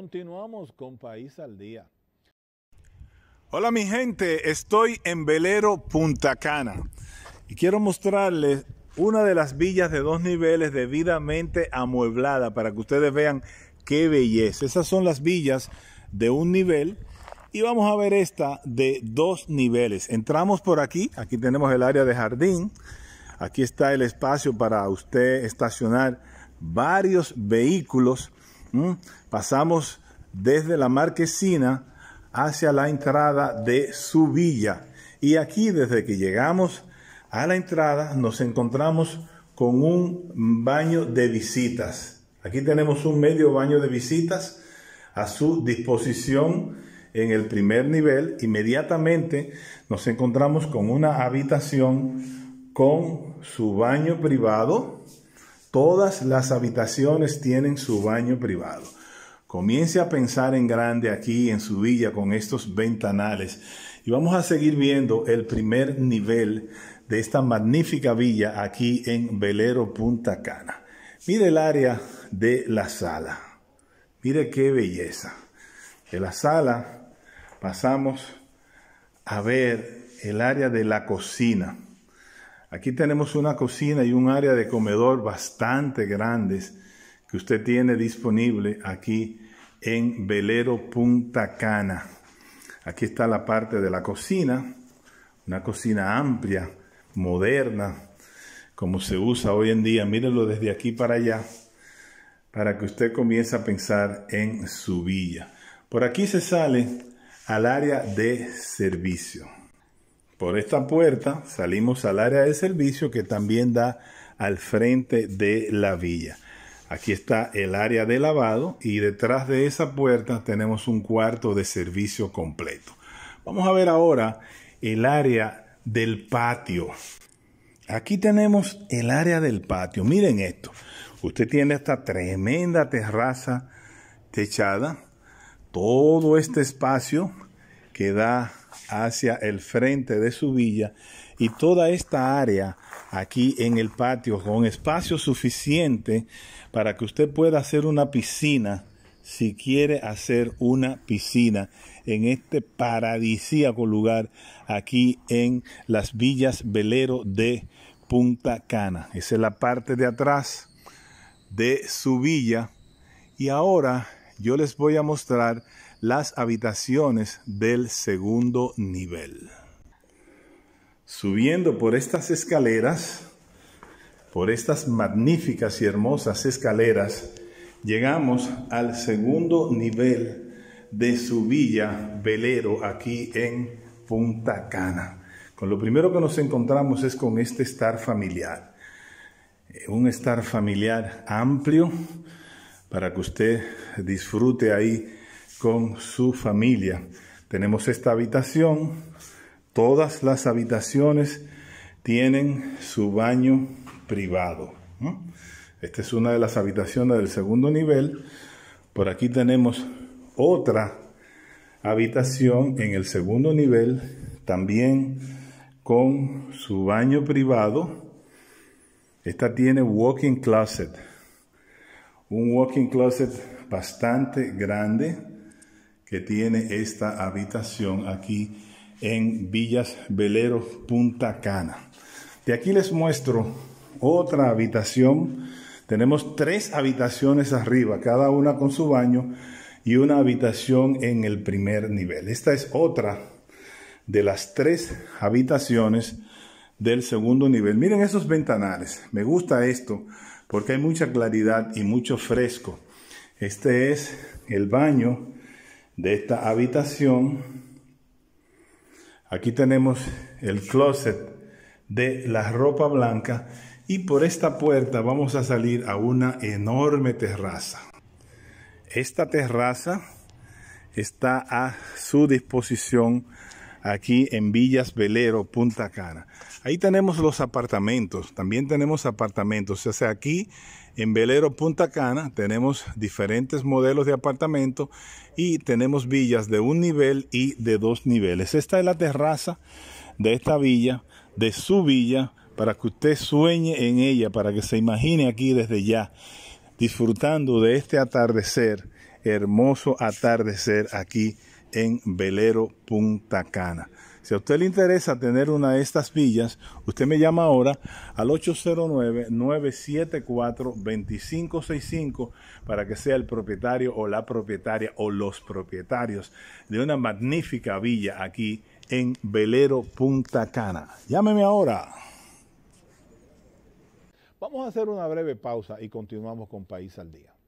Continuamos con País al Día. Hola mi gente, estoy en Velero Punta Cana y quiero mostrarles una de las villas de dos niveles debidamente amueblada para que ustedes vean qué belleza. Esas son las villas de un nivel y vamos a ver esta de dos niveles. Entramos por aquí, aquí tenemos el área de jardín, aquí está el espacio para usted estacionar varios vehículos ¿Mm? Pasamos desde la marquesina hacia la entrada de su villa. Y aquí, desde que llegamos a la entrada, nos encontramos con un baño de visitas. Aquí tenemos un medio baño de visitas a su disposición en el primer nivel. Inmediatamente nos encontramos con una habitación con su baño privado, Todas las habitaciones tienen su baño privado. Comience a pensar en grande aquí en su villa con estos ventanales. Y vamos a seguir viendo el primer nivel de esta magnífica villa aquí en Velero Punta Cana. Mire el área de la sala. Mire qué belleza. De la sala pasamos a ver el área de la cocina. Aquí tenemos una cocina y un área de comedor bastante grandes que usted tiene disponible aquí en Velero Punta Cana. Aquí está la parte de la cocina, una cocina amplia, moderna, como se usa hoy en día. Mírenlo desde aquí para allá, para que usted comience a pensar en su villa. Por aquí se sale al área de servicio. Por esta puerta salimos al área de servicio que también da al frente de la villa. Aquí está el área de lavado y detrás de esa puerta tenemos un cuarto de servicio completo. Vamos a ver ahora el área del patio. Aquí tenemos el área del patio. Miren esto. Usted tiene esta tremenda terraza techada. Todo este espacio que da hacia el frente de su villa y toda esta área aquí en el patio con espacio suficiente para que usted pueda hacer una piscina si quiere hacer una piscina en este paradisíaco lugar aquí en las villas velero de Punta Cana. Esa es la parte de atrás de su villa y ahora yo les voy a mostrar las habitaciones del segundo nivel. Subiendo por estas escaleras, por estas magníficas y hermosas escaleras, llegamos al segundo nivel de su villa velero aquí en Punta Cana. Con lo primero que nos encontramos es con este estar familiar. Eh, un estar familiar amplio para que usted disfrute ahí con su familia. Tenemos esta habitación, todas las habitaciones tienen su baño privado. Esta es una de las habitaciones del segundo nivel. Por aquí tenemos otra habitación en el segundo nivel, también con su baño privado. Esta tiene walking closet, un walking closet bastante grande que tiene esta habitación aquí en Villas Velero, Punta Cana. De aquí les muestro otra habitación. Tenemos tres habitaciones arriba, cada una con su baño y una habitación en el primer nivel. Esta es otra de las tres habitaciones del segundo nivel. Miren esos ventanales. Me gusta esto porque hay mucha claridad y mucho fresco. Este es el baño de esta habitación. Aquí tenemos el closet de la ropa blanca y por esta puerta vamos a salir a una enorme terraza. Esta terraza está a su disposición aquí en Villas Velero, Punta Cana. Ahí tenemos los apartamentos, también tenemos apartamentos. O sea, aquí en Velero, Punta Cana tenemos diferentes modelos de apartamento y tenemos villas de un nivel y de dos niveles. Esta es la terraza de esta villa, de su villa, para que usted sueñe en ella, para que se imagine aquí desde ya, disfrutando de este atardecer, hermoso atardecer aquí en Velero Punta Cana. Si a usted le interesa tener una de estas villas, usted me llama ahora al 809-974-2565 para que sea el propietario o la propietaria o los propietarios de una magnífica villa aquí en Velero Punta Cana. Llámeme ahora. Vamos a hacer una breve pausa y continuamos con País al Día.